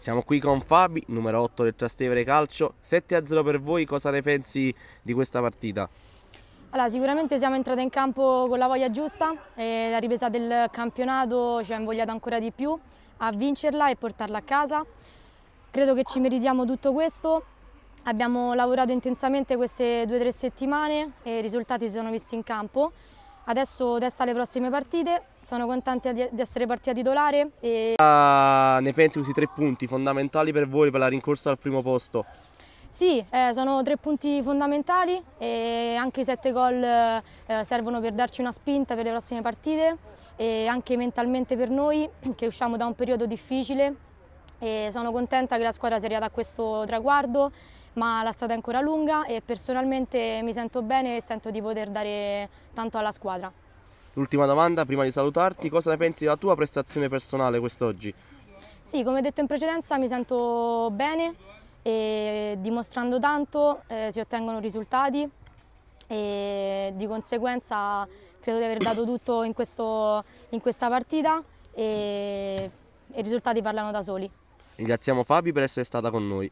Siamo qui con Fabi, numero 8 del Trastevere Calcio. 7-0 per voi, cosa ne pensi di questa partita? Allora, sicuramente siamo entrati in campo con la voglia giusta la ripresa del campionato ci ha invogliato ancora di più a vincerla e portarla a casa. Credo che ci meritiamo tutto questo. Abbiamo lavorato intensamente queste due o tre settimane e i risultati si sono visti in campo. Adesso testa le prossime partite, sono contenta di, di essere partita titolare. E... Ah, ne pensi questi tre punti fondamentali per voi per la rincorsa al primo posto? Sì, eh, sono tre punti fondamentali e anche i sette gol eh, servono per darci una spinta per le prossime partite e anche mentalmente per noi che usciamo da un periodo difficile e sono contenta che la squadra sia arrivata a questo traguardo, ma la strada è ancora lunga e personalmente mi sento bene e sento di poter dare tanto alla squadra. L'ultima domanda, prima di salutarti, cosa ne pensi della tua prestazione personale quest'oggi? Sì, come detto in precedenza mi sento bene e dimostrando tanto eh, si ottengono risultati e di conseguenza credo di aver dato tutto in, questo, in questa partita e i risultati parlano da soli. Ringraziamo Fabi per essere stata con noi.